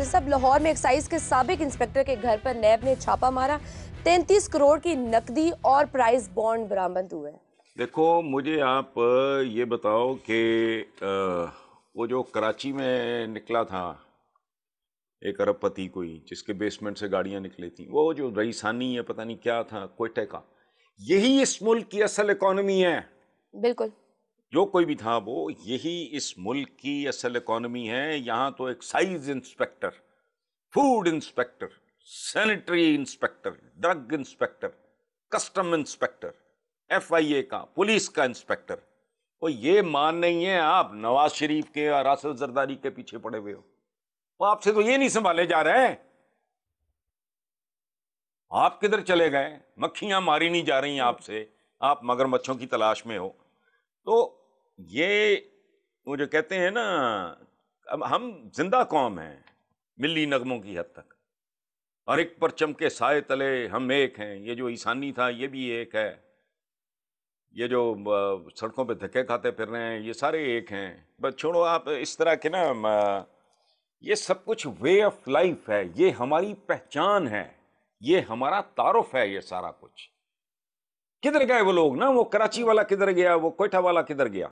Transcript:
सब लाहौर में एक्साइज के सबक इंस्पेक्टर के घर पर नैब ने छापा मारा तैतीस करोड़ की नकदी और प्राइस बॉन्ड बरामद हुए देखो मुझे आप ये बताओ कि वो जो कराची में निकला था एक अरब पति कोई जिसके बेसमेंट से गाड़ियां निकली थी वो जो रईसानी है पता नहीं क्या था कोयटे का यही इस मुल्क की असल इकोनॉमी है बिल्कुल जो कोई भी था वो यही इस मुल्क की असल इकोनॉमी है यहाँ तो excise inspector food inspector sanitary inspector drug inspector custom inspector FIA का पुलिस का इंस्पेक्टर वो ये मान नहीं है आप नवाज शरीफ के और आसल जरदारी के पीछे पड़े हुए हो वो आपसे तो ये नहीं संभाले जा रहे हैं आप किधर चले गए मक्खियां मारी नहीं जा रही आपसे आप मगरमच्छों की तलाश में हो तो ये वो जो कहते हैं ना अब हम जिंदा कौम हैं मिली नगमों की हद तक और एक परचम के साय तले हम एक हैं ये जो ईसानी था ये भी एक है ये जो सड़कों पे धक्के खाते फिर रहे हैं ये सारे एक हैं बस छोड़ो आप इस तरह के ना ये सब कुछ वे ऑफ लाइफ है ये हमारी पहचान है ये हमारा तारफ है ये सारा कुछ किधर गए वो लोग ना वो कराची वाला किधर गया वो कोयटा वाला किधर गया